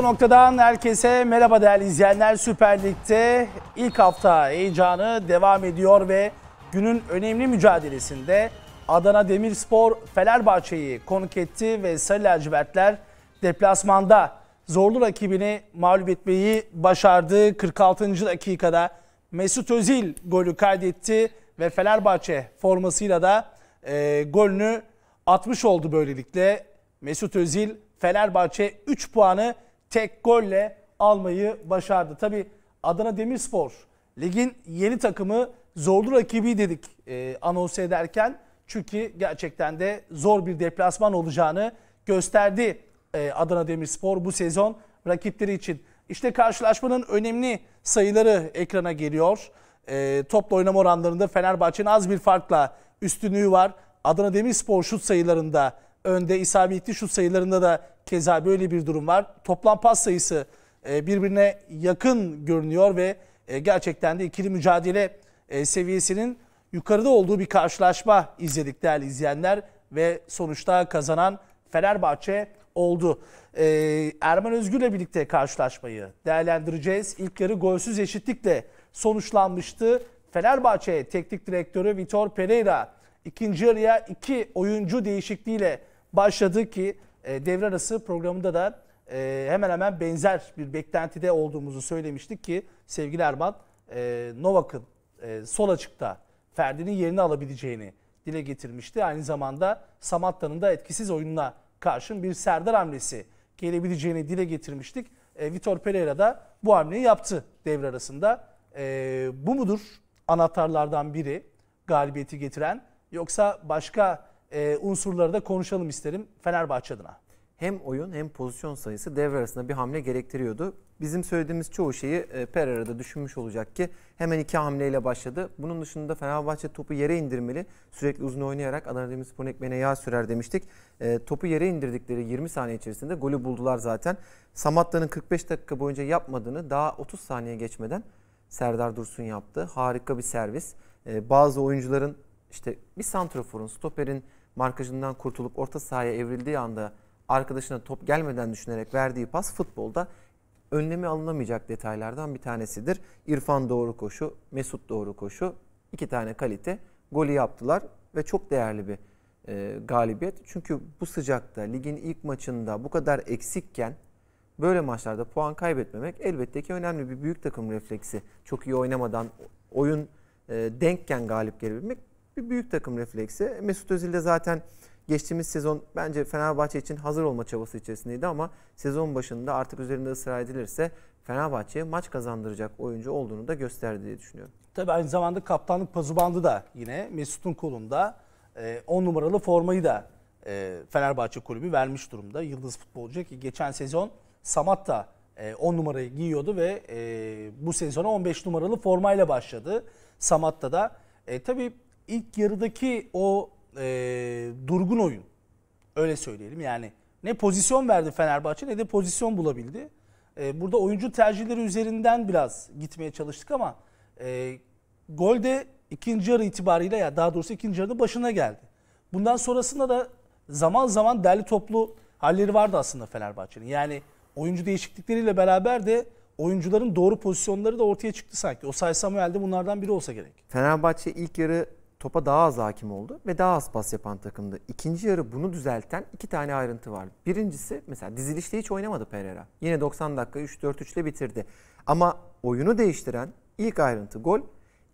Orta noktadan herkese merhaba değerli izleyenler. Süper Lig'de ilk hafta heyecanı devam ediyor ve günün önemli mücadelesinde Adana Demirspor Fenerbahçe'yi konuk etti ve Sarı Lacivertler deplasmanda zorlu rakibini mağlup etmeyi başardı. 46. dakikada Mesut Özil golü kaydetti ve Fenerbahçe formasıyla da e, golünü atmış oldu böylelikle. Mesut Özil Fenerbahçe 3 puanı tek golle almayı başardı. Tabi Adana Demirspor ligin yeni takımı zorlu rakibi dedik e, anons ederken. Çünkü gerçekten de zor bir deplasman olacağını gösterdi e, Adana Demirspor bu sezon rakipleri için. İşte karşılaşmanın önemli sayıları ekrana geliyor. E, topla oynama oranlarında Fenerbahçe'nin az bir farkla üstünlüğü var. Adana Demirspor şut sayılarında önde, isabetli şut sayılarında da Keza böyle bir durum var. Toplam pas sayısı e, birbirine yakın görünüyor ve e, gerçekten de ikili mücadele e, seviyesinin yukarıda olduğu bir karşılaşma izledik değerli izleyenler ve sonuçta kazanan Fenerbahçe oldu. Ee, Erman Özgür'le birlikte karşılaşmayı değerlendireceğiz. İlk yarı golsüz eşitlikle sonuçlanmıştı. Fenerbahçe teknik direktörü Vitor Pereira ikinci yarıya iki oyuncu değişikliğiyle başladı ki e, devre arası programında da e, hemen hemen benzer bir beklentide olduğumuzu söylemiştik ki sevgili Erman e, Novak'ın sol açıkta Ferdi'nin yerini alabileceğini dile getirmişti. Aynı zamanda Samatta'nın da etkisiz oyununa karşın bir Serdar hamlesi gelebileceğini dile getirmiştik. E, Vitor Pereira da bu hamleyi yaptı devre arasında. E, bu mudur anahtarlardan biri galibiyeti getiren yoksa başka e, unsurları da konuşalım isterim Fenerbahçe adına. Hem oyun hem pozisyon sayısı devre arasında bir hamle gerektiriyordu. Bizim söylediğimiz çoğu şeyi e, Pereira'da düşünmüş olacak ki hemen iki hamleyle başladı. Bunun dışında Fenerbahçe topu yere indirmeli. Sürekli uzun oynayarak Adana Demirspor ekmeğine yağ sürer demiştik. E, topu yere indirdikleri 20 saniye içerisinde golü buldular zaten. Samatta'nın 45 dakika boyunca yapmadığını daha 30 saniye geçmeden Serdar Dursun yaptı. Harika bir servis. E, bazı oyuncuların işte bir santraforun, stoperin markajından kurtulup orta sahaya evrildiği anda arkadaşına top gelmeden düşünerek verdiği pas futbolda önlemi alınamayacak detaylardan bir tanesidir. İrfan doğru koşu, Mesut doğru koşu. iki tane kalite golü yaptılar ve çok değerli bir e, galibiyet. Çünkü bu sıcakta ligin ilk maçında bu kadar eksikken böyle maçlarda puan kaybetmemek elbette ki önemli bir büyük takım refleksi. Çok iyi oynamadan oyun e, denkken galip gelebilmek bir büyük takım refleksi. Mesut Özil de zaten geçtiğimiz sezon bence Fenerbahçe için hazır olma çabası içerisindeydi ama sezon başında artık üzerinde ısrar edilirse Fenerbahçe'ye maç kazandıracak oyuncu olduğunu da gösterdi diye düşünüyorum. Tabii aynı zamanda kaptanlık pazubandı da yine Mesut'un kolunda 10 ee, numaralı formayı da e, Fenerbahçe kulübü vermiş durumda. Yıldız futbolcu ki geçen sezon Samat da 10 e, numarayı giyiyordu ve e, bu sezona 15 numaralı formayla başladı. Samat'ta da e, tabii ilk yarıdaki o e, durgun oyun öyle söyleyelim yani ne pozisyon verdi Fenerbahçe ne de pozisyon bulabildi. E, burada oyuncu tercihleri üzerinden biraz gitmeye çalıştık ama e, gol de ikinci yarı itibariyle ya daha doğrusu ikinci yarının başına geldi. Bundan sonrasında da zaman zaman derli toplu halleri vardı aslında Fenerbahçe'nin. Yani oyuncu değişiklikleriyle beraber de oyuncuların doğru pozisyonları da ortaya çıktı sanki. O Say Samuel de bunlardan biri olsa gerek. Fenerbahçe ilk yarı topa daha az hakim oldu ve daha az pas yapan takımdı. İkinci yarı bunu düzelten iki tane ayrıntı var. Birincisi mesela dizilişte hiç oynamadı Pereira. Yine 90 dakika 3-4-3 ile bitirdi. Ama oyunu değiştiren ilk ayrıntı gol.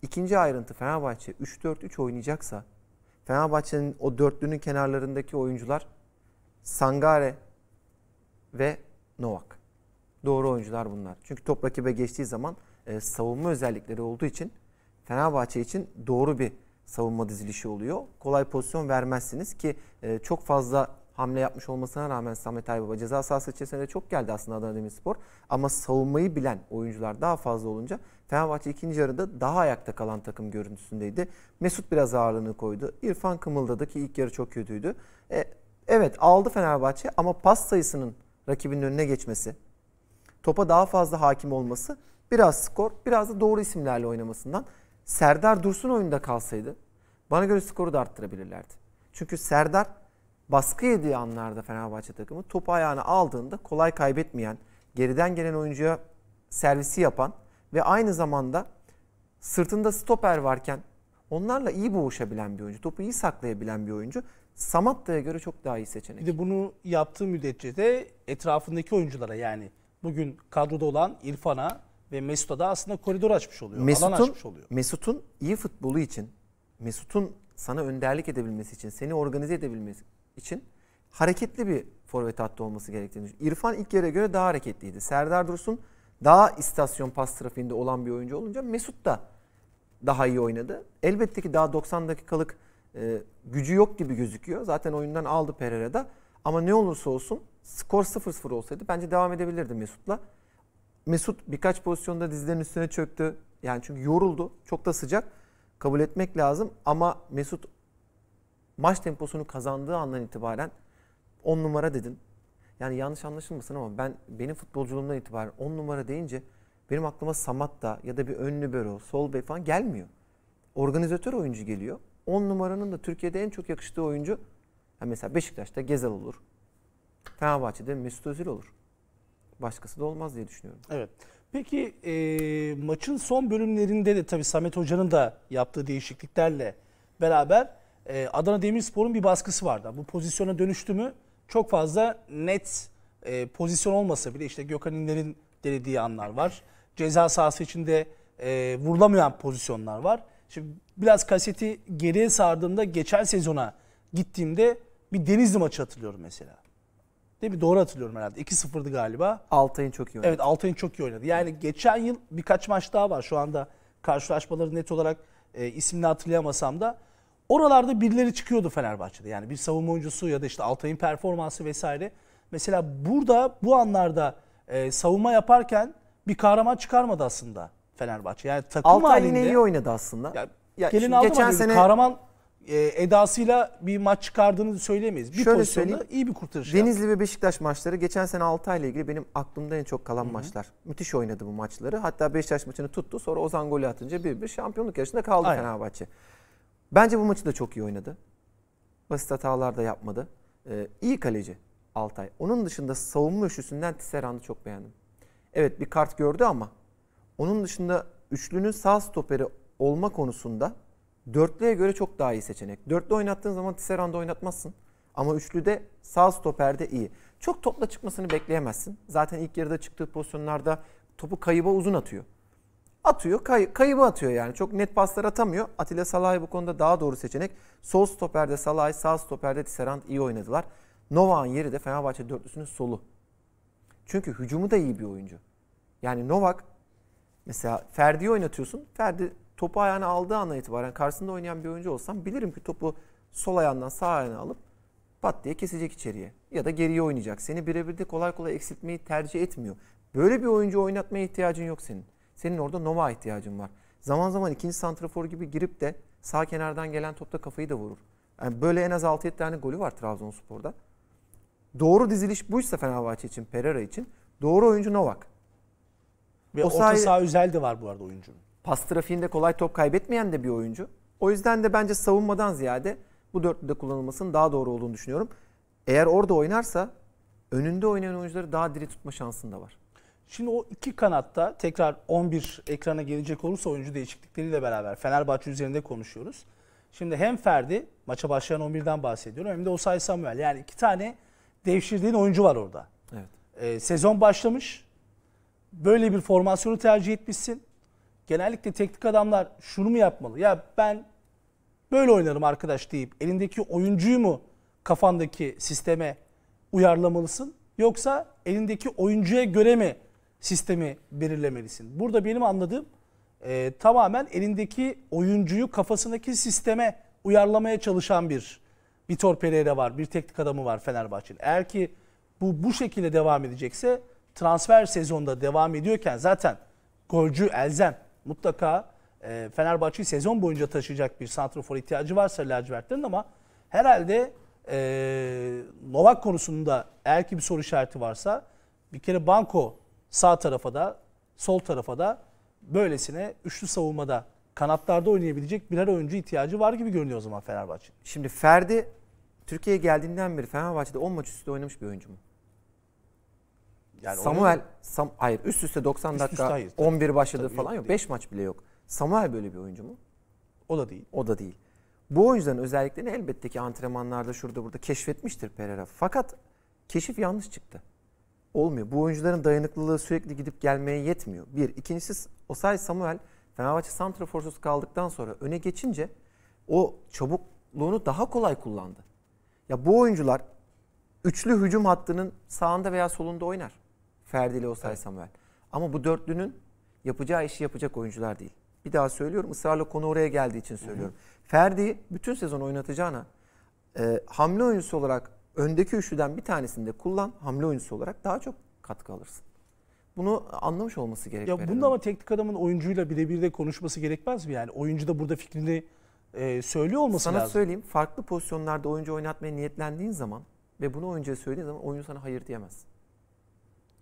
İkinci ayrıntı Fenerbahçe 3-4-3 oynayacaksa Fenerbahçe'nin o dörtlünün kenarlarındaki oyuncular Sangare ve Novak. Doğru oyuncular bunlar. Çünkü top rakibe geçtiği zaman e, savunma özellikleri olduğu için Fenerbahçe için doğru bir savunma dizilişi oluyor. Kolay pozisyon vermezsiniz ki e, çok fazla hamle yapmış olmasına rağmen Samet Aybaba ceza sahası içerisinde çok geldi aslında Adana Demirspor. Ama savunmayı bilen oyuncular daha fazla olunca Fenerbahçe ikinci yarıda daha ayakta kalan takım görüntüsündeydi. Mesut biraz ağırlığını koydu. İrfan kımıldadı ki ilk yarı çok kötüydü. E, evet aldı Fenerbahçe ama pas sayısının rakibinin önüne geçmesi, topa daha fazla hakim olması biraz skor, biraz da doğru isimlerle oynamasından Serdar Dursun oyunda kalsaydı bana göre skoru da arttırabilirlerdi. Çünkü Serdar baskı yediği anlarda Fenerbahçe takımı topu ayağına aldığında kolay kaybetmeyen, geriden gelen oyuncuya servisi yapan ve aynı zamanda sırtında stoper varken onlarla iyi boğuşabilen bir oyuncu, topu iyi saklayabilen bir oyuncu. Samatta'ya göre çok daha iyi seçenek. Bir de bunu yaptığı müddetçe de etrafındaki oyunculara yani bugün kadroda olan İrfan'a, ve Mesut'a da aslında koridor açmış oluyor. Mesut'un, alan açmış oluyor. Mesut'un iyi futbolu için, Mesut'un sana önderlik edebilmesi için, seni organize edebilmesi için hareketli bir forvet hattı olması gerektiğini düşünüyorum. İrfan ilk yere göre daha hareketliydi. Serdar Dursun daha istasyon pas trafiğinde olan bir oyuncu olunca Mesut da daha iyi oynadı. Elbette ki daha 90 dakikalık e, gücü yok gibi gözüküyor. Zaten oyundan aldı Pereira'da. Ama ne olursa olsun skor 0-0 olsaydı bence devam edebilirdi Mesut'la. Mesut birkaç pozisyonda dizlerin üstüne çöktü. Yani çünkü yoruldu. Çok da sıcak. Kabul etmek lazım ama Mesut maç temposunu kazandığı andan itibaren 10 numara dedin. Yani yanlış anlaşılmasın ama ben benim futbolculuğumdan itibaren 10 numara deyince benim aklıma Samat da ya da bir ön libero, sol bek falan gelmiyor. Organizatör oyuncu geliyor. 10 numaranın da Türkiye'de en çok yakıştığı oyuncu mesela Beşiktaş'ta Gezel olur. Fenerbahçe'de Mesut Özil olur başkası da olmaz diye düşünüyorum. Evet. Peki e, maçın son bölümlerinde de tabii Samet Hoca'nın da yaptığı değişikliklerle beraber e, Adana Demirspor'un bir baskısı vardı. Bu pozisyona dönüştü mü çok fazla net e, pozisyon olmasa bile işte Gökhan İnler'in denediği anlar var. Ceza sahası içinde e, vurulamayan pozisyonlar var. Şimdi biraz kaseti geriye sardığımda geçen sezona gittiğimde bir Denizli maçı hatırlıyorum mesela. Değil mi? Doğru hatırlıyorum herhalde. 2-0'dı galiba. Altay'ın çok iyi oynadı. Evet Altay'ın çok iyi oynadı. Yani geçen yıl birkaç maç daha var. Şu anda karşılaşmaları net olarak e, ismini hatırlayamasam da oralarda birileri çıkıyordu Fenerbahçe'de. Yani bir savunma oyuncusu ya da işte Altay'ın performansı vesaire. Mesela burada bu anlarda e, savunma yaparken bir kahraman çıkarmadı aslında Fenerbahçe. Yani takım Altay halinde. yine iyi oynadı aslında. Ya, ya gelin geçen sene kahraman e, edasıyla bir maç çıkardığını söyleyemeyiz. Bir Şöyle pozisyonda iyi bir kurtarış Denizli yaptı. ve Beşiktaş maçları geçen sene Altay ile ilgili benim aklımda en çok kalan Hı-hı. maçlar. Müthiş oynadı bu maçları. Hatta Beşiktaş maçını tuttu. Sonra Ozan golü atınca bir bir şampiyonluk yarışında kaldı Aynen. Fenerbahçe. Bence bu maçı da çok iyi oynadı. Basit hatalar da yapmadı. Ee, iyi kaleci Altay. Onun dışında savunma üçlüsünden Tisserand'ı çok beğendim. Evet bir kart gördü ama onun dışında üçlünün sağ stoperi olma konusunda dörtlüye göre çok daha iyi seçenek. Dörtlü oynattığın zaman Tisserand'ı oynatmazsın. Ama üçlüde sağ stoperde iyi. Çok topla çıkmasını bekleyemezsin. Zaten ilk yarıda çıktığı pozisyonlarda topu kayıba uzun atıyor. Atıyor, kay, kayıba atıyor yani. Çok net paslar atamıyor. Atilla Salah'ı bu konuda daha doğru seçenek. Sol stoperde Salah, sağ stoperde Tisserand iyi oynadılar. Novak'ın yeri de Fenerbahçe dörtlüsünün solu. Çünkü hücumu da iyi bir oyuncu. Yani Novak mesela Ferdi'yi oynatıyorsun. Ferdi topu ayağına aldığı andan itibaren karşısında oynayan bir oyuncu olsam bilirim ki topu sol ayağından sağ ayağına alıp pat diye kesecek içeriye. Ya da geriye oynayacak. Seni birebir de kolay kolay eksiltmeyi tercih etmiyor. Böyle bir oyuncu oynatmaya ihtiyacın yok senin. Senin orada Nova ihtiyacın var. Zaman zaman ikinci santrafor gibi girip de sağ kenardan gelen topta kafayı da vurur. Yani böyle en az 6-7 tane golü var Trabzonspor'da. Doğru diziliş buysa Fenerbahçe için, Pereira için. Doğru oyuncu Novak. Ve o orta sahi... saha özel de var bu arada oyuncunun pas trafiğinde kolay top kaybetmeyen de bir oyuncu. O yüzden de bence savunmadan ziyade bu dörtlüde kullanılmasının daha doğru olduğunu düşünüyorum. Eğer orada oynarsa önünde oynayan oyuncuları daha diri tutma şansında var. Şimdi o iki kanatta tekrar 11 ekrana gelecek olursa oyuncu değişiklikleriyle beraber Fenerbahçe üzerinde konuşuyoruz. Şimdi hem Ferdi maça başlayan 11'den bahsediyorum hem de Osay Samuel. Yani iki tane devşirdiğin oyuncu var orada. Evet. Ee, sezon başlamış. Böyle bir formasyonu tercih etmişsin genellikle teknik adamlar şunu mu yapmalı? Ya ben böyle oynarım arkadaş deyip elindeki oyuncuyu mu kafandaki sisteme uyarlamalısın? Yoksa elindeki oyuncuya göre mi sistemi belirlemelisin? Burada benim anladığım e, tamamen elindeki oyuncuyu kafasındaki sisteme uyarlamaya çalışan bir Vitor Pereira var, bir teknik adamı var Fenerbahçe'nin. Eğer ki bu bu şekilde devam edecekse transfer sezonda devam ediyorken zaten golcü Elzem Mutlaka e, Fenerbahçe'yi sezon boyunca taşıyacak bir santrafor ihtiyacı varsa lacivertlerin ama herhalde e, Novak konusunda eğer ki bir soru işareti varsa bir kere Banko sağ tarafa da sol tarafa da böylesine üçlü savunmada kanatlarda oynayabilecek birer oyuncu ihtiyacı var gibi görünüyor o zaman Fenerbahçe. Şimdi Ferdi Türkiye'ye geldiğinden beri Fenerbahçe'de 10 maç üstü oynamış bir oyuncu mu? Yani Samuel, onun... Sam, hayır üst üste 90 üst dakika üste hayır, 11 başladı tabii, falan yok. yok. 5 maç bile yok. Samuel böyle bir oyuncu mu? O da değil. O da değil. Bu oyuncuların özelliklerini elbette ki antrenmanlarda şurada burada keşfetmiştir Pereira. Fakat keşif yanlış çıktı. Olmuyor. Bu oyuncuların dayanıklılığı sürekli gidip gelmeye yetmiyor. Bir. İkincisi Osay Samuel Fenerbahçe santraforsuz kaldıktan sonra öne geçince o çabukluğunu daha kolay kullandı. Ya bu oyuncular üçlü hücum hattının sağında veya solunda oynar. Ferdi ile Osay evet. Samuel. Ama bu dörtlünün yapacağı işi yapacak oyuncular değil. Bir daha söylüyorum ısrarla konu oraya geldiği için söylüyorum. Ferdi bütün sezon oynatacağına e, hamle oyuncusu olarak öndeki üçlüden bir tanesinde kullan hamle oyuncusu olarak daha çok katkı alırsın. Bunu anlamış olması gerekiyor. Ya bunda ama teknik adamın oyuncuyla birebir de konuşması gerekmez mi? Yani oyuncu da burada fikrini e, söylüyor olması sana lazım. Sana söyleyeyim farklı pozisyonlarda oyuncu oynatmaya niyetlendiğin zaman ve bunu oyuncuya söylediğin zaman oyuncu sana hayır diyemez.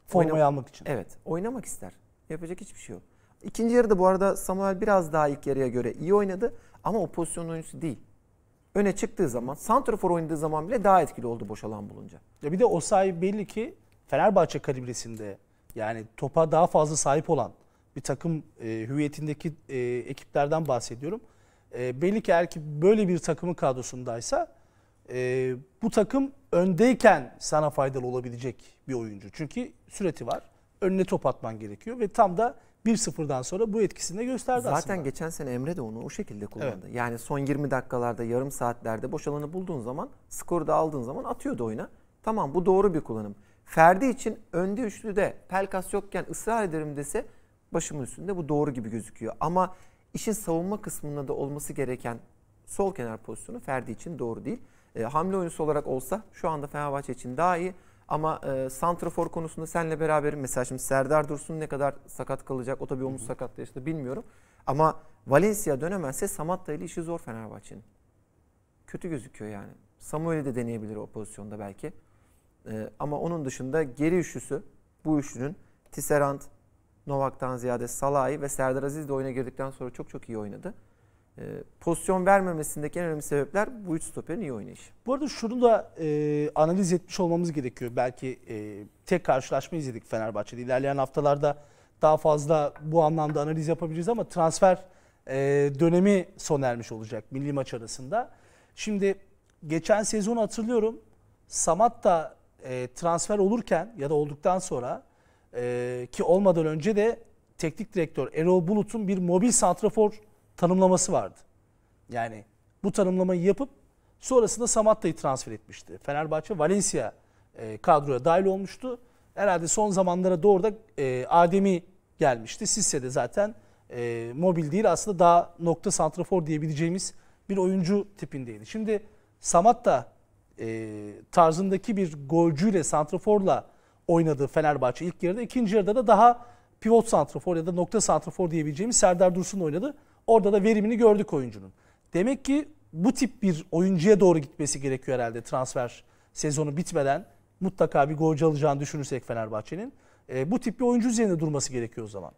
Formayı Oynam- almak için. Evet. Oynamak ister. Yapacak hiçbir şey yok. İkinci yarıda bu arada Samuel biraz daha ilk yarıya göre iyi oynadı ama o pozisyon oyuncusu değil. Öne çıktığı zaman, santrafor oynadığı zaman bile daha etkili oldu boş alan bulunca. Ya bir de o sahibi belli ki Fenerbahçe kalibresinde yani topa daha fazla sahip olan bir takım e, hüviyetindeki e, ekiplerden bahsediyorum. E, belli ki eğer ki böyle bir takımın kadrosundaysa e, bu takım öndeyken sana faydalı olabilecek bir oyuncu. Çünkü süreti var. Önüne top atman gerekiyor ve tam da 1-0'dan sonra bu etkisini de gösterdi Zaten aslında. Zaten geçen sene Emre de onu o şekilde kullandı. Evet. Yani son 20 dakikalarda, yarım saatlerde boş alanı bulduğun zaman, skoru da aldığın zaman atıyordu oyuna. Tamam bu doğru bir kullanım. Ferdi için önde de Pelkas yokken ısrar ederim dese başımın üstünde bu doğru gibi gözüküyor. Ama işin savunma kısmında da olması gereken sol kenar pozisyonu Ferdi için doğru değil e, hamle oyuncusu olarak olsa şu anda Fenerbahçe için daha iyi. Ama e, santrafor konusunda senle beraber Mesela şimdi Serdar Dursun ne kadar sakat kalacak? O tabii omuz sakatlığı işte bilmiyorum. Ama Valencia dönemezse Samatta ile işi zor Fenerbahçe'nin. Kötü gözüküyor yani. Samuel'i de deneyebilir o pozisyonda belki. E, ama onun dışında geri üçlüsü bu üçlünün Tisserand, Novak'tan ziyade Salah'ı ve Serdar Aziz de oyuna girdikten sonra çok çok iyi oynadı. Ee, pozisyon vermemesindeki en önemli sebepler bu üç stoperin iyi oynayışı. Bu arada şunu da e, analiz etmiş olmamız gerekiyor. Belki e, tek karşılaşma izledik Fenerbahçe'de. İlerleyen haftalarda daha fazla bu anlamda analiz yapabiliriz ama transfer e, dönemi sona ermiş olacak milli maç arasında. Şimdi geçen sezon hatırlıyorum Samat da e, transfer olurken ya da olduktan sonra e, ki olmadan önce de teknik direktör Erol Bulut'un bir mobil santrafor tanımlaması vardı. Yani bu tanımlamayı yapıp sonrasında Samatta'yı transfer etmişti. Fenerbahçe Valencia e, kadroya dahil olmuştu. Herhalde son zamanlara doğru da e, Adem'i gelmişti. Sisse de zaten e, mobil değil aslında daha nokta santrafor diyebileceğimiz bir oyuncu tipindeydi. Şimdi Samatta e, tarzındaki bir golcüyle santraforla oynadığı Fenerbahçe ilk yarıda. ikinci yarıda da daha pivot santrafor ya da nokta santrafor diyebileceğimiz Serdar Dursun oynadı. Orada da verimini gördük oyuncunun. Demek ki bu tip bir oyuncuya doğru gitmesi gerekiyor herhalde transfer sezonu bitmeden. Mutlaka bir golcü alacağını düşünürsek Fenerbahçe'nin. E, bu tip bir oyuncu üzerinde durması gerekiyor o zaman.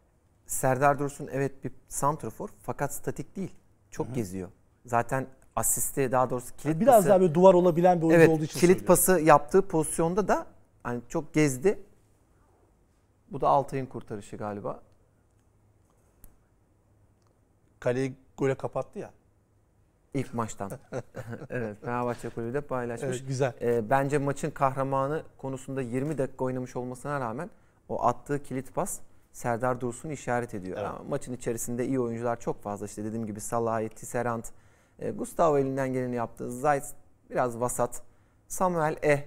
Serdar Dursun evet bir santrofor fakat statik değil. Çok Hı-hı. geziyor. Zaten asisti daha doğrusu kilit yani biraz pası. Biraz daha bir duvar olabilen bir oyuncu evet, olduğu için kilit söylüyorum. pası yaptığı pozisyonda da hani çok gezdi. Bu da Altay'ın kurtarışı galiba kaleyi gole kapattı ya. İlk maçtan. evet Fenerbahçe kulübü de paylaşmış. Evet, güzel. Ee, bence maçın kahramanı konusunda 20 dakika oynamış olmasına rağmen o attığı kilit pas Serdar Dursun'u işaret ediyor. Evet. maçın içerisinde iyi oyuncular çok fazla. işte dediğim gibi Salah'ı, Tisserant, e, ee, Gustavo elinden geleni yaptı. Zayt biraz vasat. Samuel eh.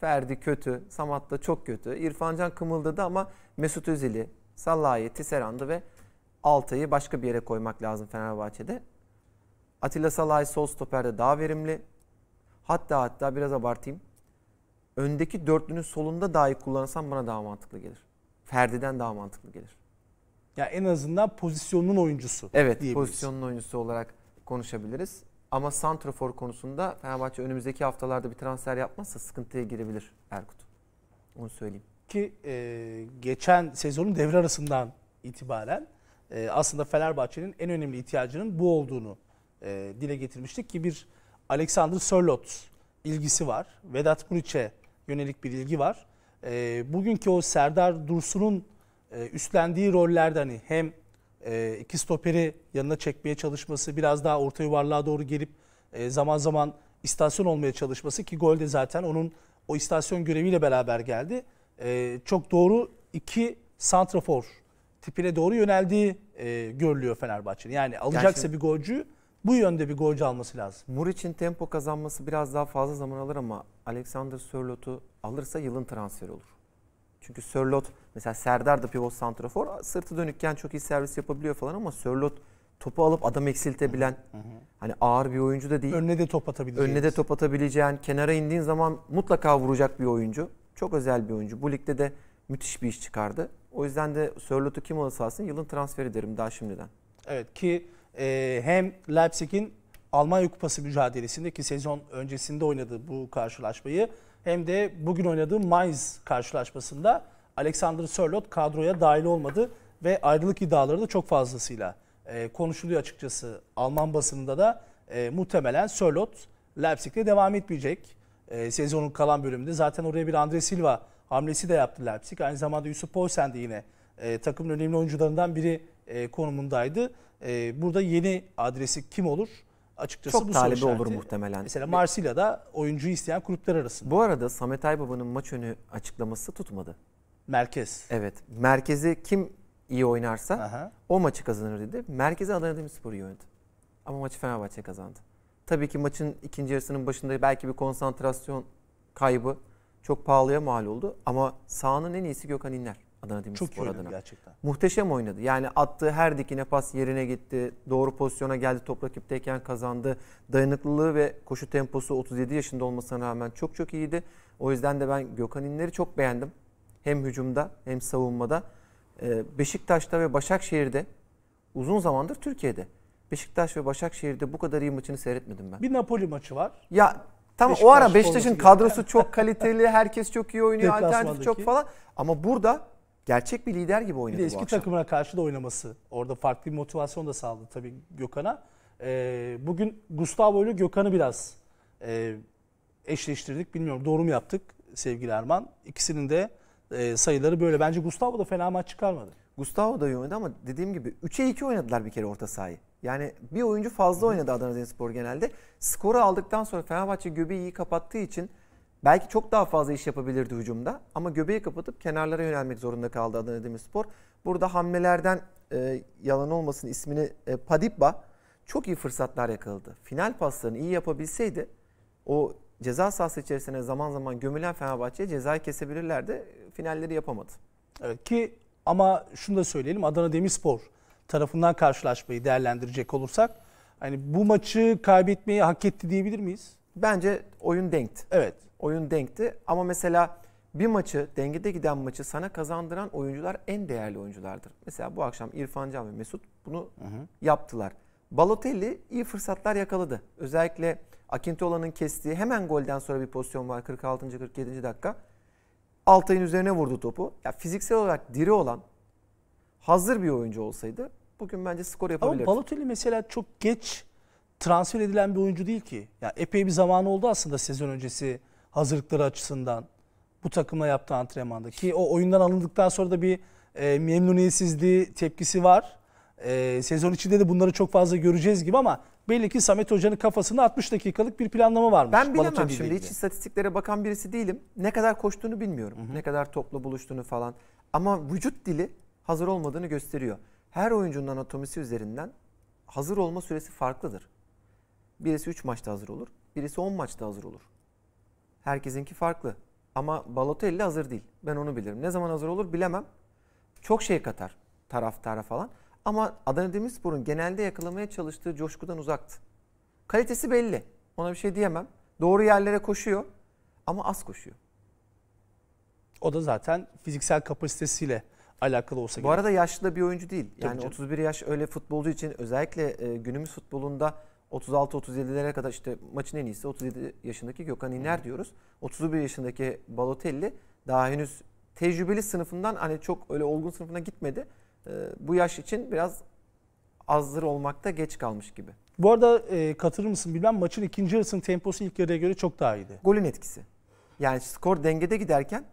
Ferdi kötü. Samat da çok kötü. İrfancan Can kımıldadı ama Mesut Özil'i, Salah'ı, Tisserant'ı ve Altay'ı başka bir yere koymak lazım Fenerbahçe'de. Atilla Salay sol stoperde daha verimli. Hatta hatta biraz abartayım. Öndeki dörtlünün solunda dahi kullanırsam bana daha mantıklı gelir. Ferdi'den daha mantıklı gelir. Ya en azından pozisyonun oyuncusu. Evet pozisyonun oyuncusu olarak konuşabiliriz. Ama Santrafor konusunda Fenerbahçe önümüzdeki haftalarda bir transfer yapmazsa sıkıntıya girebilir Erkut. Onu söyleyeyim. Ki e, geçen sezonun devre arasından itibaren e, aslında Fenerbahçe'nin en önemli ihtiyacının bu olduğunu e, dile getirmiştik ki bir Alexander Sörlot ilgisi var. Vedat Muriç'e yönelik bir ilgi var. E, bugünkü o Serdar Dursun'un e, üstlendiği rollerde hani hem e, iki stoperi yanına çekmeye çalışması, biraz daha orta yuvarlığa doğru gelip e, zaman zaman istasyon olmaya çalışması ki gol de zaten onun o istasyon göreviyle beraber geldi. E, çok doğru iki santrafor tipine doğru yöneldiği e, görülüyor Fenerbahçe'nin. Yani alacaksa Gerçekten. bir golcü bu yönde bir golcü alması lazım. Mur için tempo kazanması biraz daha fazla zaman alır ama Alexander Sörlot'u alırsa yılın transferi olur. Çünkü Sörlot mesela Serdar da pivot santrafor sırtı dönükken çok iyi servis yapabiliyor falan ama Sörlot topu alıp adam eksiltebilen hani ağır bir oyuncu da değil. Önüne de top atabileceğin. Önüne de top atabileceğin, kenara indiğin zaman mutlaka vuracak bir oyuncu. Çok özel bir oyuncu. Bu ligde de müthiş bir iş çıkardı. O yüzden de Sörlot'u kim alırsa alsın yılın transferi derim daha şimdiden. Evet ki e, hem Leipzig'in Almanya Kupası mücadelesindeki sezon öncesinde oynadığı bu karşılaşmayı hem de bugün oynadığı Mainz karşılaşmasında Alexander Sörlot kadroya dahil olmadı ve ayrılık iddiaları da çok fazlasıyla e, konuşuluyor açıkçası. Alman basınında da e, muhtemelen Sörlot Leipzig'le devam etmeyecek. E, sezonun kalan bölümünde zaten oraya bir Andre Silva hamlesi de yaptı Leipzig. Aynı zamanda Yusuf Poulsen de yine e, takımın önemli oyuncularından biri e, konumundaydı. E, burada yeni adresi kim olur? Açıkçası Çok bu talibi soru olur muhtemelen. Mesela Marsilya'da oyuncu isteyen kulüpler arasında. Bu arada Samet Aybaba'nın maç önü açıklaması tutmadı. Merkez. Evet. Merkezi kim iyi oynarsa Aha. o maçı kazanır dedi. Merkezi Adana Demirspor iyi Ama maçı Fenerbahçe kazandı. Tabii ki maçın ikinci yarısının başında belki bir konsantrasyon kaybı çok pahalıya mal oldu ama sahanın en iyisi Gökhan İnler. Adana Demirspor Çok iyi adına. gerçekten. Muhteşem oynadı. Yani attığı her dikine pas yerine gitti. Doğru pozisyona geldi. Top rakipteyken kazandı. Dayanıklılığı ve koşu temposu 37 yaşında olmasına rağmen çok çok iyiydi. O yüzden de ben Gökhan İnler'i çok beğendim. Hem hücumda hem savunmada. Ee, Beşiktaş'ta ve Başakşehir'de uzun zamandır Türkiye'de. Beşiktaş ve Başakşehir'de bu kadar iyi maçını seyretmedim ben. Bir Napoli maçı var. Ya Tam Beşiktaş, o ara Beşiktaş'ın kadrosu yani. çok kaliteli, herkes çok iyi oynuyor, alternatif çok falan. Ama burada gerçek bir lider gibi oynadı bir de eski bu akşam. takımına karşı da oynaması. Orada farklı bir motivasyon da sağladı tabii Gökhan'a. Ee, bugün Gustavo ile Gökhan'ı biraz e, eşleştirdik. Bilmiyorum doğru mu yaptık sevgili Erman? İkisinin de e, sayıları böyle. Bence Gustavo da fena maç çıkarmadı. Gustavo da iyi oynadı ama dediğim gibi 3'e 2 oynadılar bir kere orta sahayı. Yani bir oyuncu fazla oynadı Adana Demirspor genelde. Skoru aldıktan sonra Fenerbahçe göbeği iyi kapattığı için belki çok daha fazla iş yapabilirdi hücumda ama göbeği kapatıp kenarlara yönelmek zorunda kaldı Adana Demirspor. Burada hamlelerden e, yalan olmasın ismini e, Padipba çok iyi fırsatlar yakaladı. Final paslarını iyi yapabilseydi o ceza sahası içerisine zaman zaman gömülen Fenerbahçe cezayı kesebilirlerdi. Finalleri yapamadı. Evet ki ama şunu da söyleyelim Adana Demirspor tarafından karşılaşmayı değerlendirecek olursak hani bu maçı kaybetmeyi hak etti diyebilir miyiz? Bence oyun denkti. Evet. Oyun denkti ama mesela bir maçı dengede giden maçı sana kazandıran oyuncular en değerli oyunculardır. Mesela bu akşam İrfan Can ve Mesut bunu hı hı. yaptılar. Balotelli iyi fırsatlar yakaladı. Özellikle Akintola'nın kestiği hemen golden sonra bir pozisyon var 46. 47. dakika. Altay'ın üzerine vurdu topu. Ya fiziksel olarak diri olan hazır bir oyuncu olsaydı bugün bence skor yapabilir. Ama Balotelli mesela çok geç transfer edilen bir oyuncu değil ki. Ya yani epey bir zaman oldu aslında sezon öncesi hazırlıkları açısından bu takımla yaptığı antrenmanda ki o oyundan alındıktan sonra da bir e, memnuniyetsizliği tepkisi var. E, sezon içinde de bunları çok fazla göreceğiz gibi ama belli ki Samet Hoca'nın kafasında 60 dakikalık bir planlama varmış. Ben bilemem şimdi hiç istatistiklere bakan birisi değilim. Ne kadar koştuğunu bilmiyorum. Hı hı. Ne kadar toplu buluştuğunu falan. Ama vücut dili hazır olmadığını gösteriyor. Her oyuncunun anatomisi üzerinden hazır olma süresi farklıdır. Birisi 3 maçta hazır olur, birisi 10 maçta hazır olur. Herkesinki farklı. Ama Balotelli hazır değil. Ben onu bilirim. Ne zaman hazır olur bilemem. Çok şey katar taraftara falan. Ama Adana Demirspor'un genelde yakalamaya çalıştığı coşkudan uzaktı. Kalitesi belli. Ona bir şey diyemem. Doğru yerlere koşuyor ama az koşuyor. O da zaten fiziksel kapasitesiyle alakalı olsa Bu gerek. arada yaşlı da bir oyuncu değil. Tabii yani canım. 31 yaş öyle futbolcu için özellikle e, günümüz futbolunda 36-37'lere kadar işte maçın en iyisi 37 yaşındaki Gökhan İner hmm. diyoruz. 31 yaşındaki Balotelli daha henüz tecrübeli sınıfından hani çok öyle olgun sınıfına gitmedi. E, bu yaş için biraz azdır olmakta geç kalmış gibi. Bu arada e, katılır mısın bilmem maçın ikinci yarısının temposu ilk yarıya göre çok daha iyiydi. Golün etkisi. Yani skor dengede giderken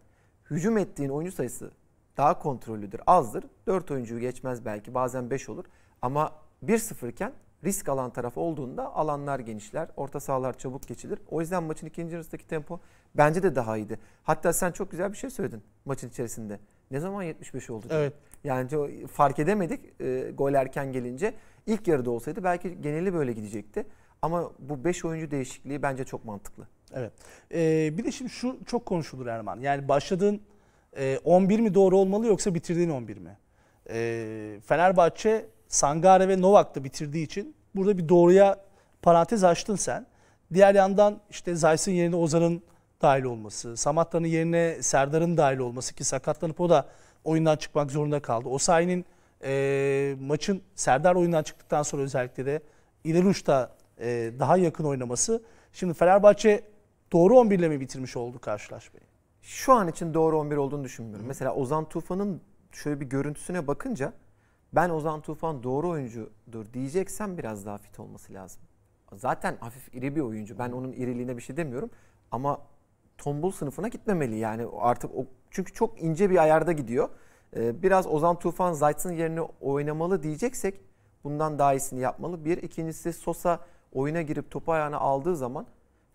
hücum ettiğin oyuncu sayısı daha kontrollüdür, azdır. 4 oyuncuyu geçmez belki bazen 5 olur. Ama 1-0 iken risk alan taraf olduğunda alanlar genişler, orta sahalar çabuk geçilir. O yüzden maçın ikinci yarısındaki tempo bence de daha iyiydi. Hatta sen çok güzel bir şey söyledin maçın içerisinde. Ne zaman 75 oldu? Evet. Yani fark edemedik e, gol erken gelince. İlk yarıda olsaydı belki geneli böyle gidecekti. Ama bu 5 oyuncu değişikliği bence çok mantıklı. Evet. Ee, bir de şimdi şu çok konuşulur Erman. Yani başladığın e, ee, 11 mi doğru olmalı yoksa bitirdiğin 11 mi? E, Fenerbahçe Sangare ve Novak'ta bitirdiği için burada bir doğruya parantez açtın sen. Diğer yandan işte Zays'ın yerine Ozan'ın dahil olması, Samatta'nın yerine Serdar'ın dahil olması ki sakatlanıp o da oyundan çıkmak zorunda kaldı. Osayi'nin e, maçın Serdar oyundan çıktıktan sonra özellikle de ileri uçta e, daha yakın oynaması. Şimdi Fenerbahçe doğru 11 ile mi bitirmiş oldu karşılaşmayı? şu an için doğru 11 olduğunu düşünmüyorum. Hı. Mesela Ozan Tufan'ın şöyle bir görüntüsüne bakınca ben Ozan Tufan doğru oyuncudur diyeceksem biraz daha fit olması lazım. Zaten hafif iri bir oyuncu. Ben onun iriliğine bir şey demiyorum ama tombul sınıfına gitmemeli yani artık o çünkü çok ince bir ayarda gidiyor. Ee, biraz Ozan Tufan Zayt'ın yerine oynamalı diyeceksek bundan daha iyisini yapmalı. Bir ikincisi Sosa oyuna girip topu ayağına aldığı zaman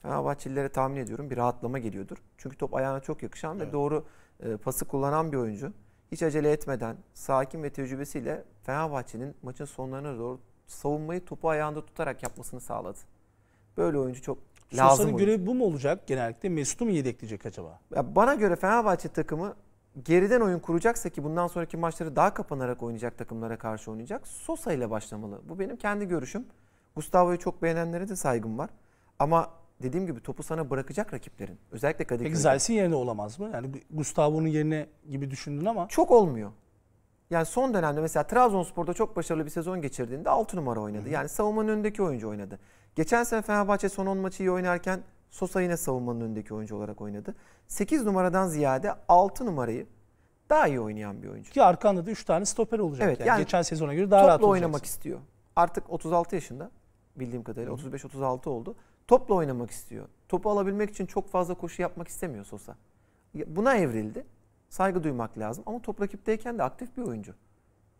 Fenerbahçelilere tahmin ediyorum bir rahatlama geliyordur. Çünkü top ayağına çok yakışan evet. ve doğru e, pası kullanan bir oyuncu. Hiç acele etmeden, sakin ve tecrübesiyle Fenerbahçe'nin maçın sonlarına doğru savunmayı topu ayağında tutarak yapmasını sağladı. Böyle oyuncu çok lazım. Sosa'nın görevi bu mu olacak genellikle? Mesut'u mu yedekleyecek acaba? Ya bana göre Fenerbahçe takımı geriden oyun kuracaksa ki bundan sonraki maçları daha kapanarak oynayacak takımlara karşı oynayacak. Sosa ile başlamalı. Bu benim kendi görüşüm. Gustavo'yu çok beğenenlere de saygım var. Ama dediğim gibi topu sana bırakacak rakiplerin. Özellikle Kadıköy'de. Peki yerine olamaz mı? Yani Gustavo'nun yerine gibi düşündün ama. Çok olmuyor. Yani son dönemde mesela Trabzonspor'da çok başarılı bir sezon geçirdiğinde 6 numara oynadı. Hı Yani savunmanın önündeki oyuncu oynadı. Geçen sene Fenerbahçe son 10 maçı iyi oynarken Sosa yine savunmanın önündeki oyuncu olarak oynadı. 8 numaradan ziyade 6 numarayı daha iyi oynayan bir oyuncu. Ki arkanda da 3 tane stoper olacak. Evet, yani, yani geçen sezona göre daha rahat olacaksın. oynamak istiyor. Artık 36 yaşında bildiğim kadarıyla 35-36 oldu. Topla oynamak istiyor. Topu alabilmek için çok fazla koşu yapmak istemiyor Sosa. Buna evrildi. Saygı duymak lazım ama top rakipteyken de aktif bir oyuncu.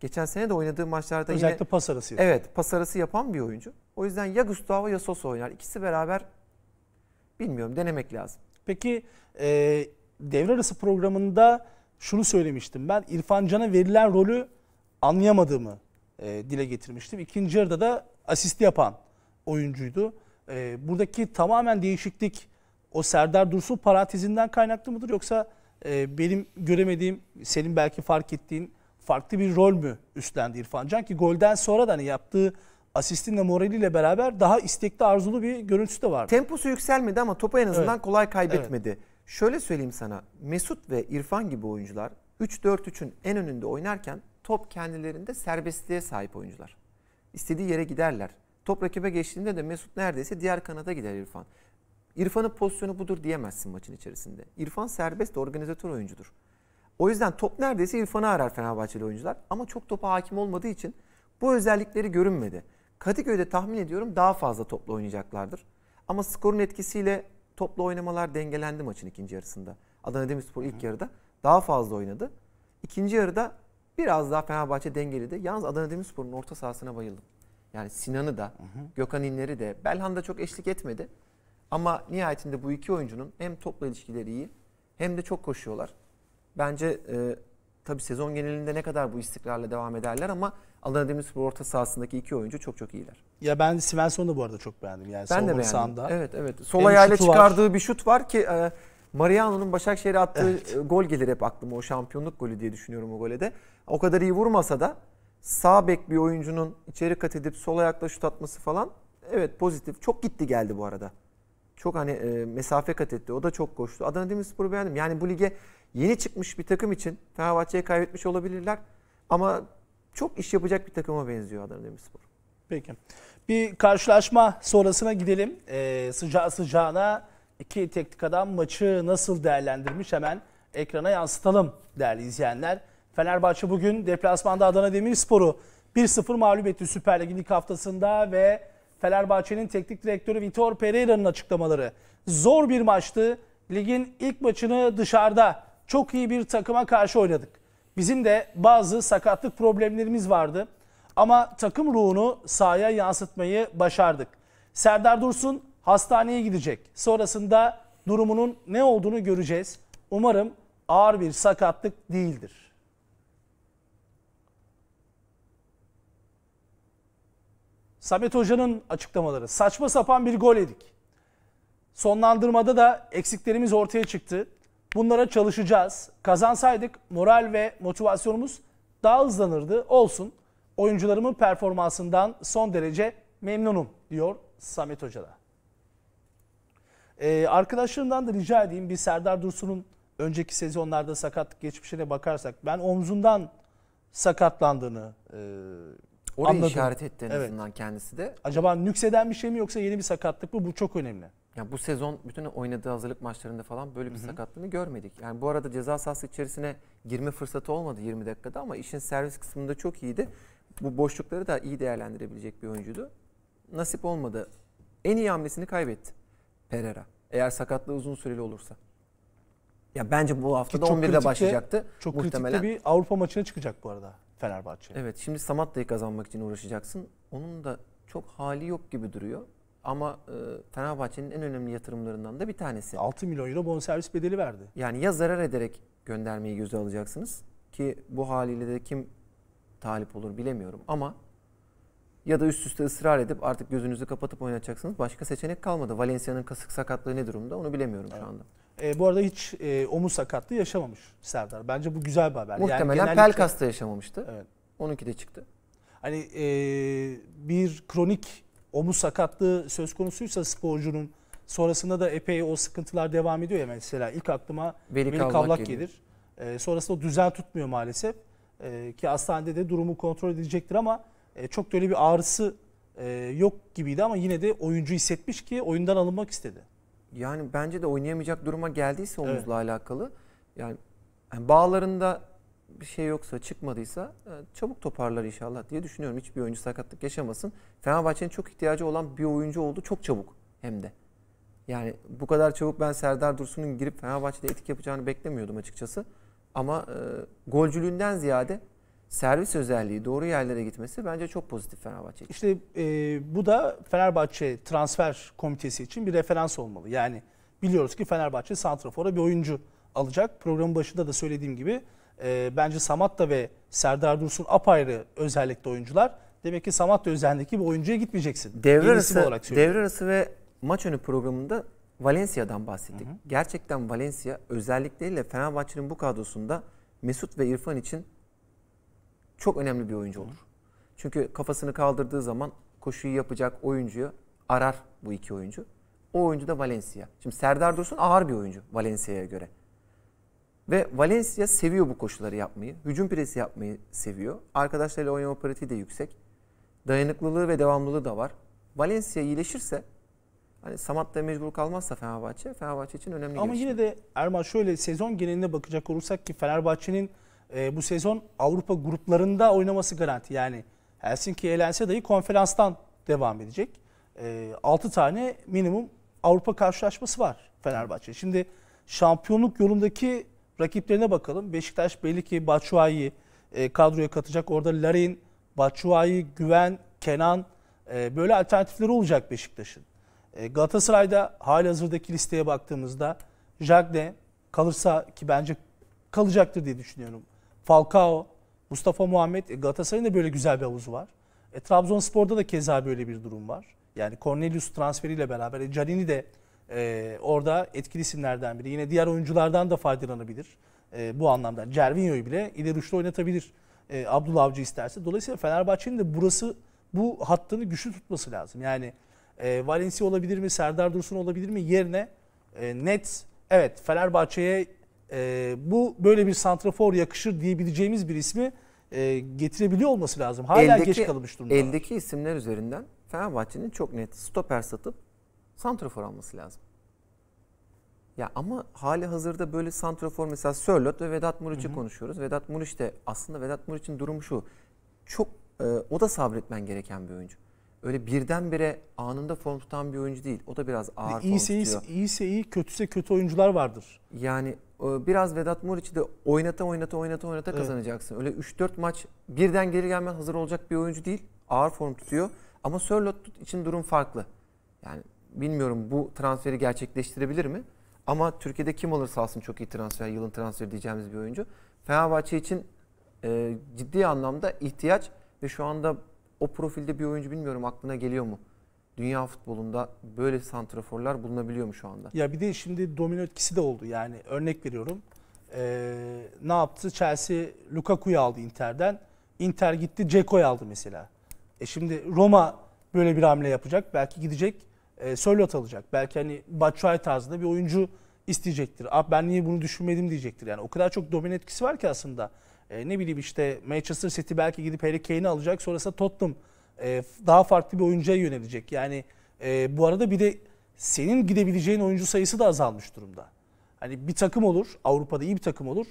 Geçen sene de oynadığı maçlarda Özellikle yine... pas arası yapan. Evet pas arası yapan bir oyuncu. O yüzden ya Gustavo ya Sosa oynar. İkisi beraber bilmiyorum denemek lazım. Peki e, devre arası programında şunu söylemiştim ben. İrfan Can'a verilen rolü anlayamadığımı e, dile getirmiştim. İkinci yarıda da asist yapan oyuncuydu. E, buradaki tamamen değişiklik o Serdar Dursun parantezinden kaynaklı mıdır yoksa e, benim göremediğim, senin belki fark ettiğin farklı bir rol mü üstlendi İrfan Can ki golden sonra da hani yaptığı asistinle moraliyle beraber daha istekli arzulu bir görüntüsü de vardı. Temposu yükselmedi ama topu en azından evet. kolay kaybetmedi. Evet. Şöyle söyleyeyim sana Mesut ve İrfan gibi oyuncular 3-4-3'ün en önünde oynarken top kendilerinde serbestliğe sahip oyuncular. İstediği yere giderler. Top rakibe geçtiğinde de Mesut neredeyse diğer kanada gider İrfan. İrfan'ın pozisyonu budur diyemezsin maçın içerisinde. İrfan serbest organizatör oyuncudur. O yüzden top neredeyse İrfan'ı arar Fenerbahçeli oyuncular. Ama çok topa hakim olmadığı için bu özellikleri görünmedi. Kadıköy'de tahmin ediyorum daha fazla topla oynayacaklardır. Ama skorun etkisiyle topla oynamalar dengelendi maçın ikinci yarısında. Adana Demirspor ilk yarıda daha fazla oynadı. İkinci yarıda biraz daha Fenerbahçe dengeledi. Yalnız Adana Demirspor'un orta sahasına bayıldım. Yani Sinan'ı da, hı hı. Gökhan İnler'i de Belhanda çok eşlik etmedi. Ama nihayetinde bu iki oyuncunun hem topla ilişkileri iyi hem de çok koşuyorlar. Bence e, tabii sezon genelinde ne kadar bu istikrarla devam ederler ama Adana Demirspor orta sahasındaki iki oyuncu çok çok iyiler. Ya ben Svensson'u da bu arada çok beğendim. Yani ben de beğendim. Sahanda. Evet evet. Sol ayağıyla çıkardığı var. bir şut var ki e, Mariano'nun Başakşehir'e attığı evet. E, gol gelir hep aklıma o şampiyonluk golü diye düşünüyorum o gole de. O kadar iyi vurmasa da sağ bek bir oyuncunun içeri kat edip sola ayakla şut atması falan evet pozitif. Çok gitti geldi bu arada. Çok hani e, mesafe kat etti. O da çok koştu. Adana Demirspor'u beğendim. Yani bu lige yeni çıkmış bir takım için Fenerbahçe'yi kaybetmiş olabilirler. Ama çok iş yapacak bir takıma benziyor Adana Demirspor. Peki. Bir karşılaşma sonrasına gidelim. Ee, sıcağı sıcağına iki teknik adam maçı nasıl değerlendirmiş hemen ekrana yansıtalım değerli izleyenler. Fenerbahçe bugün deplasmanda Adana Demirspor'u 1-0 mağlup etti Süper Lig'in ilk haftasında ve Fenerbahçe'nin teknik direktörü Vitor Pereira'nın açıklamaları. Zor bir maçtı. Ligin ilk maçını dışarıda çok iyi bir takıma karşı oynadık. Bizim de bazı sakatlık problemlerimiz vardı ama takım ruhunu sahaya yansıtmayı başardık. Serdar Dursun hastaneye gidecek. Sonrasında durumunun ne olduğunu göreceğiz. Umarım ağır bir sakatlık değildir. Samet Hoca'nın açıklamaları. Saçma sapan bir gol yedik. Sonlandırmada da eksiklerimiz ortaya çıktı. Bunlara çalışacağız. Kazansaydık moral ve motivasyonumuz daha hızlanırdı. Olsun. Oyuncularımın performansından son derece memnunum diyor Samet Hoca da. Ee, arkadaşlarımdan da rica edeyim bir Serdar Dursun'un önceki sezonlarda sakatlık geçmişine bakarsak ben omzundan sakatlandığını e, Orayı Anladım. işaret etti en evet. azından kendisi de. Acaba nükseden bir şey mi yoksa yeni bir sakatlık mı? Bu çok önemli. Yani bu sezon bütün oynadığı hazırlık maçlarında falan böyle bir Hı-hı. sakatlığını görmedik. Yani bu arada ceza sahası içerisine girme fırsatı olmadı 20 dakikada ama işin servis kısmında çok iyiydi. Bu boşlukları da iyi değerlendirebilecek bir oyuncuydu. Nasip olmadı. En iyi hamlesini kaybetti Pereira. Eğer sakatlığı uzun süreli olursa. Ya bence bu hafta da 11'de kritikte, başlayacaktı. Çok muhtemelen. kritikte bir Avrupa maçına çıkacak bu arada. Fenerbahçe. Evet şimdi Samatta'yı kazanmak için uğraşacaksın. Onun da çok hali yok gibi duruyor. Ama e, Fenerbahçe'nin en önemli yatırımlarından da bir tanesi. 6 milyon euro bonservis bedeli verdi. Yani ya zarar ederek göndermeyi göze alacaksınız ki bu haliyle de kim talip olur bilemiyorum ama ya da üst üste ısrar edip artık gözünüzü kapatıp oynayacaksınız. Başka seçenek kalmadı. Valencia'nın kasık sakatlığı ne durumda onu bilemiyorum evet. şu anda. E, bu arada hiç e, omuz sakatlığı yaşamamış Serdar. Bence bu güzel bir haber. Muhtemelen yani genellikle... Pelkas'ta yaşamamıştı. Evet. 12'de çıktı. Hani e, bir kronik omuz sakatlığı söz konusuysa sporcunun sonrasında da epey o sıkıntılar devam ediyor ya mesela. ilk aklıma Veli, Veli Kavlak, gelir. E, sonrasında düzen tutmuyor maalesef. E, ki hastanede de durumu kontrol edilecektir ama e, çok da öyle bir ağrısı e, yok gibiydi ama yine de oyuncu hissetmiş ki oyundan alınmak istedi yani bence de oynayamayacak duruma geldiyse omuzla evet. alakalı yani, yani bağlarında bir şey yoksa çıkmadıysa e, çabuk toparlar inşallah diye düşünüyorum. Hiçbir oyuncu sakatlık yaşamasın. Fenerbahçe'nin çok ihtiyacı olan bir oyuncu oldu. Çok çabuk hem de. Yani bu kadar çabuk ben Serdar Dursun'un girip Fenerbahçe'de etik yapacağını beklemiyordum açıkçası. Ama e, golcülüğünden ziyade servis özelliği doğru yerlere gitmesi bence çok pozitif Fenerbahçe için. İşte e, bu da Fenerbahçe transfer komitesi için bir referans olmalı. Yani biliyoruz ki Fenerbahçe Santrafor'a bir oyuncu alacak. Programın başında da söylediğim gibi e, bence da ve Serdar Dursun apayrı özellikte oyuncular. Demek ki Samat da özelliğindeki bir oyuncuya gitmeyeceksin. Devre arası, olarak devre arası ve maç önü programında Valencia'dan bahsettik. Hı hı. Gerçekten Valencia özellikleriyle Fenerbahçe'nin bu kadrosunda Mesut ve İrfan için çok önemli bir oyuncu olur. Çünkü kafasını kaldırdığı zaman koşuyu yapacak oyuncuyu arar bu iki oyuncu. O oyuncu da Valencia. Şimdi Serdar Dursun ağır bir oyuncu Valencia'ya göre. Ve Valencia seviyor bu koşuları yapmayı. Hücum presi yapmayı seviyor. Arkadaşlarıyla oynama pratiği de yüksek. Dayanıklılığı ve devamlılığı da var. Valencia iyileşirse hani Samat da mecbur kalmazsa Fenerbahçe, Fenerbahçe için önemli Ama gelişim. yine de Erman şöyle sezon geneline bakacak olursak ki Fenerbahçe'nin e, bu sezon Avrupa gruplarında oynaması garanti. Yani Helsinki elense dahi konferanstan devam edecek. E, ee, 6 tane minimum Avrupa karşılaşması var Fenerbahçe. Şimdi şampiyonluk yolundaki rakiplerine bakalım. Beşiktaş belli ki Batshuayi'yi e, kadroya katacak. Orada Larin, Batshuayi, Güven, Kenan e, böyle alternatifleri olacak Beşiktaş'ın. E, Galatasaray'da halihazırdaki listeye baktığımızda Jagne kalırsa ki bence kalacaktır diye düşünüyorum. Falcao, Mustafa Muhammed, e, Galatasaray'ın da böyle güzel bir havuzu var. E, Trabzonspor'da da keza böyle bir durum var. Yani Cornelius transferiyle beraber e, Canini de e, orada etkili isimlerden biri. Yine diğer oyunculardan da faydalanabilir. E, bu anlamda Cervinho'yu bile ileri uçta oynatabilir. E, Abdullah Avcı isterse. Dolayısıyla Fenerbahçe'nin de burası bu hattını güçlü tutması lazım. Yani e, Valencia olabilir mi, Serdar Dursun olabilir mi yerine e, net evet Fenerbahçe'ye e, bu böyle bir santrafor yakışır diyebileceğimiz bir ismi e, getirebiliyor olması lazım. Hala eldeki, geç kalmış durumda. Eldeki isimler üzerinden Fenerbahçe'nin çok net stoper satıp santrafor alması lazım. Ya ama hali hazırda böyle santrafor mesela Sörlot ve Vedat Muriç'i konuşuyoruz. Vedat Muriç de aslında Vedat Muriç'in durumu şu. Çok e, o da sabretmen gereken bir oyuncu. Öyle birdenbire anında form tutan bir oyuncu değil. O da biraz ağır iyi form iyi, tutuyor. İyiyse iyi, kötüse kötü oyuncular vardır. Yani e, biraz Vedat Muriç'i de oynata oynata oynata oynata evet. kazanacaksın. Öyle 3-4 maç birden geri gelmez hazır olacak bir oyuncu değil. Ağır form tutuyor. Ama Sörlot için durum farklı. Yani bilmiyorum bu transferi gerçekleştirebilir mi? Ama Türkiye'de kim olursa alsın çok iyi transfer, yılın transferi diyeceğimiz bir oyuncu. Fenerbahçe için e, ciddi anlamda ihtiyaç ve şu anda o profilde bir oyuncu bilmiyorum aklına geliyor mu? dünya futbolunda böyle santraforlar bulunabiliyor mu şu anda? Ya bir de şimdi domino etkisi de oldu yani örnek veriyorum. Ee, ne yaptı? Chelsea Lukaku'yu aldı Inter'den. Inter gitti Ceko'yu aldı mesela. E şimdi Roma böyle bir hamle yapacak. Belki gidecek e, Sörlot alacak. Belki hani Batshuayi tarzında bir oyuncu isteyecektir. Ah ben niye bunu düşünmedim diyecektir. Yani o kadar çok domino etkisi var ki aslında. E, ne bileyim işte Manchester City belki gidip Harry Kane'i alacak. Sonrasında Tottenham e, daha farklı bir oyuncuya yönelecek. Yani e, bu arada bir de senin gidebileceğin oyuncu sayısı da azalmış durumda. Hani bir takım olur, Avrupa'da iyi bir takım olur.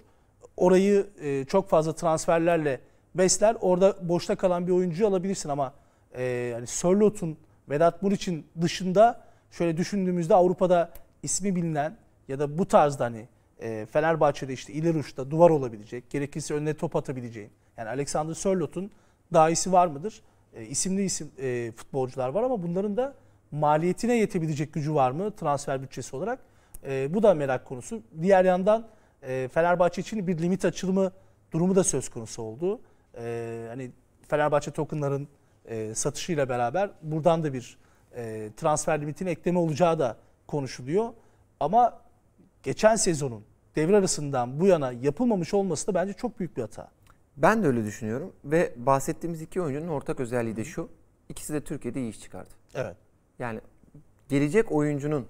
Orayı e, çok fazla transferlerle besler. Orada boşta kalan bir oyuncu alabilirsin ama e, hani Sörlot'un, Vedat Muriç'in dışında şöyle düşündüğümüzde Avrupa'da ismi bilinen ya da bu tarzda hani e, Fenerbahçe'de işte ileri uçta duvar olabilecek, gerekirse önüne top atabileceğin. Yani Alexander Sörlot'un daha var mıdır? E, isimli isim e, futbolcular var ama bunların da maliyetine yetebilecek gücü var mı transfer bütçesi olarak? E, bu da merak konusu. Diğer yandan e, Fenerbahçe için bir limit açılımı durumu da söz konusu oldu. E, hani Fenerbahçe tokenların e, satışıyla beraber buradan da bir e, transfer limitine ekleme olacağı da konuşuluyor. Ama geçen sezonun devre arasından bu yana yapılmamış olması da bence çok büyük bir hata. Ben de öyle düşünüyorum ve bahsettiğimiz iki oyuncunun ortak özelliği de şu. İkisi de Türkiye'de iyi iş çıkardı. Evet. Yani gelecek oyuncunun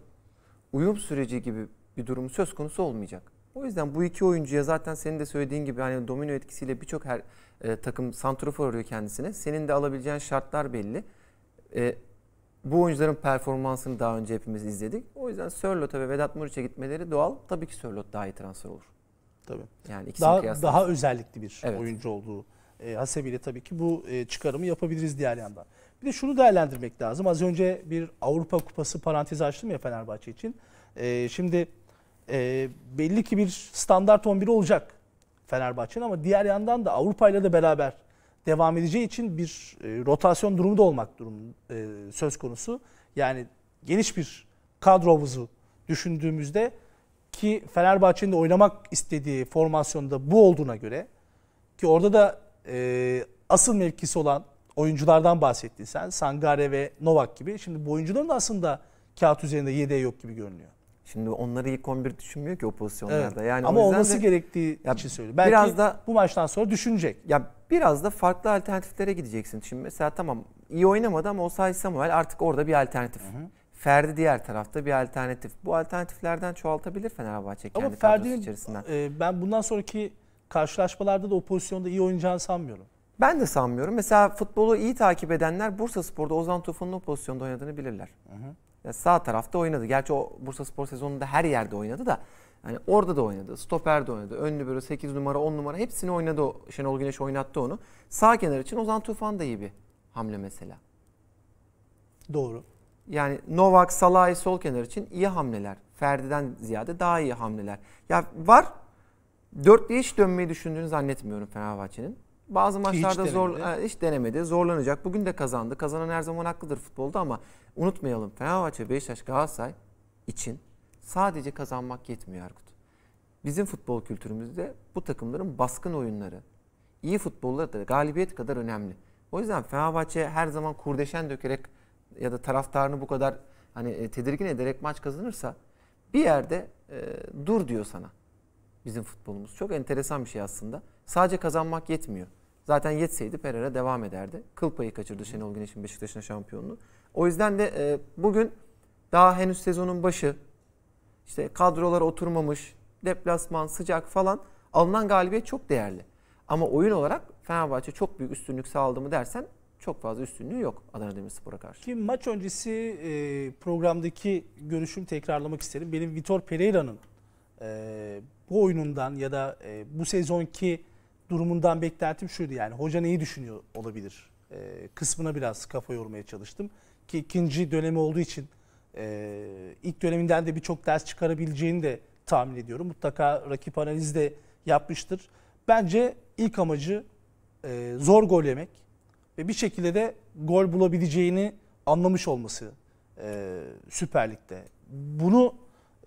uyum süreci gibi bir durumu söz konusu olmayacak. O yüzden bu iki oyuncuya zaten senin de söylediğin gibi hani domino etkisiyle birçok her e, takım santrofor arıyor kendisine. Senin de alabileceğin şartlar belli. E, bu oyuncuların performansını daha önce hepimiz izledik. O yüzden Sörlot'a ve Vedat Muriç'e gitmeleri doğal. Tabii ki Sörlot daha iyi transfer olur. Tabii. Yani daha, daha özellikli bir evet. oyuncu olduğu e, hasebiyle tabii ki bu e, çıkarımı yapabiliriz diğer yandan. Bir de şunu değerlendirmek lazım. Az önce bir Avrupa Kupası parantezi açtım ya Fenerbahçe için. E, şimdi e, belli ki bir standart 11'i olacak Fenerbahçe'nin ama diğer yandan da Avrupa ile de beraber devam edeceği için bir e, rotasyon durumu da olmak durum e, söz konusu. Yani geniş bir kadro havuzu düşündüğümüzde ki Fenerbahçe'nin de oynamak istediği formasyonda bu olduğuna göre ki orada da e, asıl mevkisi olan oyunculardan bahsettin sen. Sangare ve Novak gibi. Şimdi bu oyuncuların da aslında kağıt üzerinde yedeği yok gibi görünüyor. Şimdi onları ilk 11 düşünmüyor ki o pozisyonlarda. Evet. Yani Ama o olması de, gerektiği ya için söylüyorum. Belki biraz da, bu maçtan sonra düşünecek. Ya biraz da farklı alternatiflere gideceksin. Şimdi mesela tamam iyi oynamadı ama Osay Samuel artık orada bir alternatif. Hı hı. Ferdi diğer tarafta bir alternatif. Bu alternatiflerden çoğaltabilir Fenerbahçe kendi Ama Ferdi, içerisinden. E, ben bundan sonraki karşılaşmalarda da o pozisyonda iyi oynayacağını sanmıyorum. Ben de sanmıyorum. Mesela futbolu iyi takip edenler Bursa Spor'da Ozan Tufan'ın o pozisyonda oynadığını bilirler. Hı hı. sağ tarafta oynadı. Gerçi o Bursa Spor sezonunda her yerde oynadı da. Hani orada da oynadı. Stoper de oynadı. Ön libero 8 numara 10 numara hepsini oynadı. Şenol Güneş oynattı onu. Sağ kenar için Ozan Tufan da iyi bir hamle mesela. Doğru. Yani Novak, Salah, sol kenar için iyi hamleler. Ferdi'den ziyade daha iyi hamleler. Ya var. Dörtlü hiç dönmeyi düşündüğünü zannetmiyorum Fenerbahçe'nin. Bazı maçlarda hiç zor denemedi. hiç denemedi, zorlanacak. Bugün de kazandı. Kazanan her zaman haklıdır futbolda ama unutmayalım Fenerbahçe, Beşiktaş, Galatasaray için sadece kazanmak yetmiyor Erkut. Bizim futbol kültürümüzde bu takımların baskın oyunları, iyi futbolları da galibiyet kadar önemli. O yüzden Fenerbahçe her zaman kurdeşen dökerek ya da taraftarını bu kadar hani e, tedirgin ederek maç kazanırsa bir yerde e, dur diyor sana bizim futbolumuz. Çok enteresan bir şey aslında. Sadece kazanmak yetmiyor. Zaten yetseydi Pereira devam ederdi. Kıl payı kaçırdı Şenol Güneş'in Beşiktaş'ın şampiyonluğu. O yüzden de e, bugün daha henüz sezonun başı işte kadrolar oturmamış, deplasman, sıcak falan alınan galibiyet çok değerli. Ama oyun olarak Fenerbahçe çok büyük üstünlük sağladı mı dersen çok fazla üstünlüğü yok Adana Demirspor'a karşı. Ki maç öncesi e, programdaki görüşümü tekrarlamak isterim. Benim Vitor Pereira'nın e, bu oyunundan ya da e, bu sezonki durumundan beklentim şuydu yani hoca neyi düşünüyor olabilir e, kısmına biraz kafa yormaya çalıştım. Ki ikinci dönemi olduğu için e, ilk döneminden de birçok ders çıkarabileceğini de tahmin ediyorum. Mutlaka rakip analiz de yapmıştır. Bence ilk amacı e, zor gol yemek ve bir şekilde de gol bulabileceğini anlamış olması e, Süper Lig'de. Bunu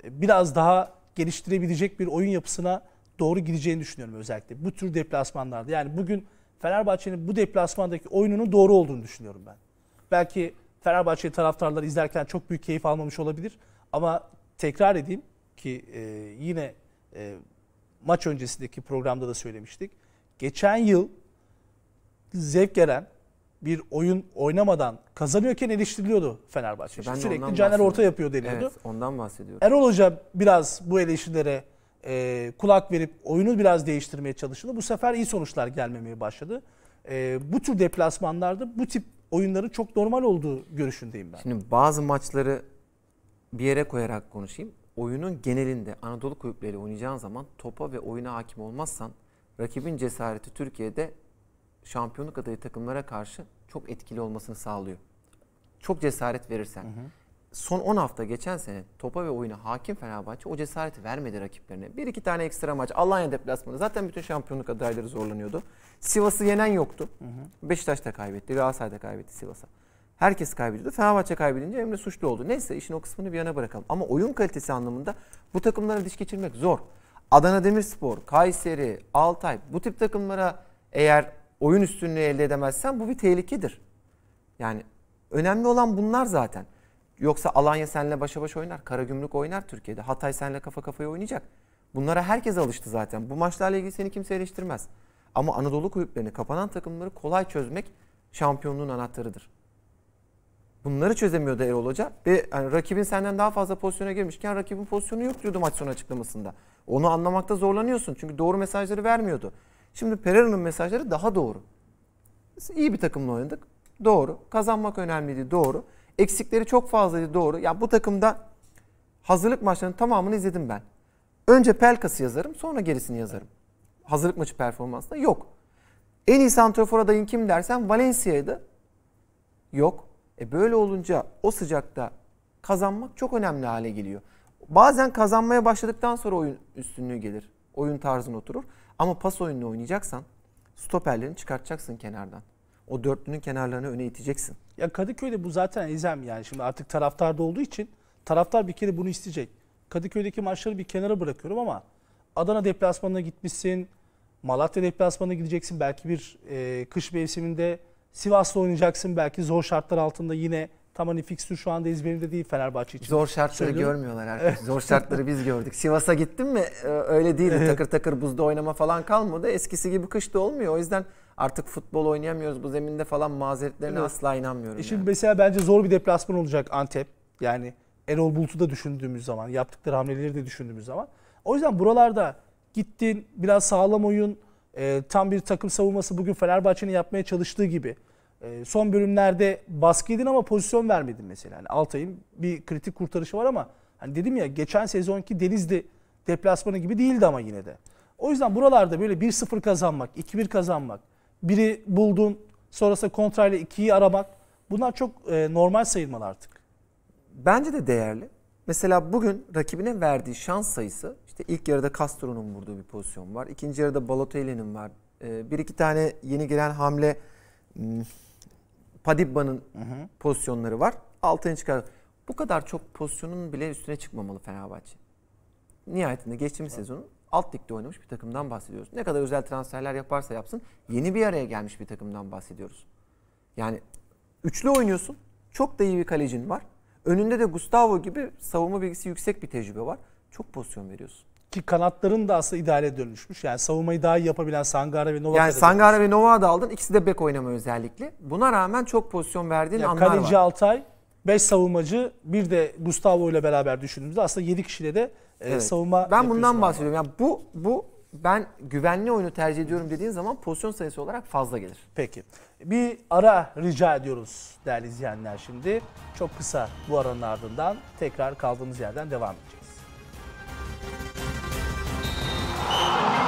e, biraz daha geliştirebilecek bir oyun yapısına doğru gideceğini düşünüyorum özellikle. Bu tür deplasmanlarda. Yani bugün Fenerbahçe'nin bu deplasmandaki oyununun doğru olduğunu düşünüyorum ben. Belki Fenerbahçe taraftarları izlerken çok büyük keyif almamış olabilir. Ama tekrar edeyim ki e, yine e, maç öncesindeki programda da söylemiştik. Geçen yıl zevk gelen bir oyun oynamadan kazanıyorken eleştiriliyordu Fenerbahçe. İşte Sürekli Caner Orta yapıyor deniyordu. Evet, ondan bahsediyorum. Erol Hoca biraz bu eleştirilere e, kulak verip oyunu biraz değiştirmeye çalıştı. Bu sefer iyi sonuçlar gelmemeye başladı. E, bu tür deplasmanlarda bu tip oyunların çok normal olduğu görüşündeyim ben. Şimdi bazı maçları bir yere koyarak konuşayım. Oyunun genelinde Anadolu kulüpleriyle oynayacağın zaman topa ve oyuna hakim olmazsan rakibin cesareti Türkiye'de şampiyonluk adayı takımlara karşı çok etkili olmasını sağlıyor. Çok cesaret verirsen. Hı hı. Son 10 hafta geçen sene topa ve oyuna hakim Fenerbahçe o cesareti vermedi rakiplerine. Bir iki tane ekstra maç Alanya deplasmanı zaten bütün şampiyonluk adayları zorlanıyordu. Sivas'ı yenen yoktu. Hı hı. Beşiktaş da kaybetti, Galatasaray da kaybetti Sivas'a. Herkes kaybediyordu. Fenerbahçe kaybedince Emre suçlu oldu. Neyse işin o kısmını bir yana bırakalım. Ama oyun kalitesi anlamında bu takımlara diş geçirmek zor. Adana Demirspor, Kayseri, Altay bu tip takımlara eğer oyun üstünlüğü elde edemezsen bu bir tehlikedir. Yani önemli olan bunlar zaten. Yoksa Alanya senle başa baş oynar, Karagümrük oynar Türkiye'de. Hatay senle kafa kafaya oynayacak. Bunlara herkes alıştı zaten. Bu maçlarla ilgili seni kimse eleştirmez. Ama Anadolu kulüplerini, kapanan takımları kolay çözmek şampiyonluğun anahtarıdır. Bunları çözemiyordu Erol Hoca. Ve yani rakibin senden daha fazla pozisyona girmişken rakibin pozisyonu yok diyordu maç sonu açıklamasında. Onu anlamakta zorlanıyorsun. Çünkü doğru mesajları vermiyordu. Şimdi Pereira'nın mesajları daha doğru. Biz iyi bir takımla oynadık. Doğru. Kazanmak önemliydi. Doğru. Eksikleri çok fazlaydı. Doğru. Ya bu takımda hazırlık maçlarının tamamını izledim ben. Önce Pelkas'ı yazarım sonra gerisini yazarım. Hazırlık maçı performansında yok. En iyi santrafor adayın kim dersen Valencia'ydı. Yok. E böyle olunca o sıcakta kazanmak çok önemli hale geliyor. Bazen kazanmaya başladıktan sonra oyun üstünlüğü gelir. Oyun tarzın oturur. Ama pas oyununu oynayacaksan stoperlerini çıkartacaksın kenardan. O dörtlünün kenarlarını öne iteceksin. Ya Kadıköy'de bu zaten izem yani. Şimdi artık taraftarda olduğu için taraftar bir kere bunu isteyecek. Kadıköy'deki maçları bir kenara bırakıyorum ama Adana deplasmanına gitmişsin. Malatya deplasmanına gideceksin. Belki bir e, kış mevsiminde Sivas'la oynayacaksın. Belki zor şartlar altında yine Tam hani fikstür şu anda İzmir'de değil Fenerbahçe için. Zor şartları Söylüyorum. görmüyorlar herkes. Zor şartları biz gördük. Sivas'a gittin mi ee, öyle değil. Takır takır buzda oynama falan kalmadı. Eskisi gibi kış da olmuyor. O yüzden artık futbol oynayamıyoruz bu zeminde falan mazeretlerine evet. asla inanmıyorum. E şimdi yani. mesela bence zor bir deplasman olacak Antep. Yani Erol Bulut'u da düşündüğümüz zaman, yaptıkları hamleleri de düşündüğümüz zaman. O yüzden buralarda gittin biraz sağlam oyun, e, tam bir takım savunması bugün Fenerbahçe'nin yapmaya çalıştığı gibi ee, son bölümlerde baskı yedin ama pozisyon vermedin mesela. Yani Altay'ın bir kritik kurtarışı var ama hani dedim ya geçen sezonki Denizli deplasmanı gibi değildi ama yine de. O yüzden buralarda böyle 1-0 kazanmak, 2-1 kazanmak, biri buldun sonrasında kontrayla 2'yi aramak bunlar çok e, normal sayılmalı artık. Bence de değerli. Mesela bugün rakibine verdiği şans sayısı işte ilk yarıda Castro'nun vurduğu bir pozisyon var. İkinci yarıda Balotelli'nin var. Ee, bir iki tane yeni gelen hamle hmm, Padibba'nın pozisyonları var. Altını çıkar. Bu kadar çok pozisyonun bile üstüne çıkmamalı Fenerbahçe. Nihayetinde geçtiğimiz evet. sezonun alt ligde oynamış bir takımdan bahsediyoruz. Ne kadar özel transferler yaparsa yapsın yeni bir araya gelmiş bir takımdan bahsediyoruz. Yani üçlü oynuyorsun. Çok da iyi bir kalecin var. Önünde de Gustavo gibi savunma bilgisi yüksek bir tecrübe var. Çok pozisyon veriyorsun ki kanatların da aslında ideale dönüşmüş. Yani savunmayı daha iyi yapabilen Sangare ve Nova. Yani Sangare ve Nova da aldın. İkisi de bek oynama özellikle. Buna rağmen çok pozisyon verdiğin yani anlar kaleci var. Altay, 5 savunmacı, bir de Gustavo ile beraber düşündüğümüzde aslında 7 kişiyle de e, evet. savunma Ben bundan bahsediyorum. Yani bu bu ben güvenli oyunu tercih ediyorum dediğin zaman pozisyon sayısı olarak fazla gelir. Peki. Bir ara rica ediyoruz değerli izleyenler şimdi. Çok kısa bu aranın ardından tekrar kaldığımız yerden devam edeceğiz. Wow.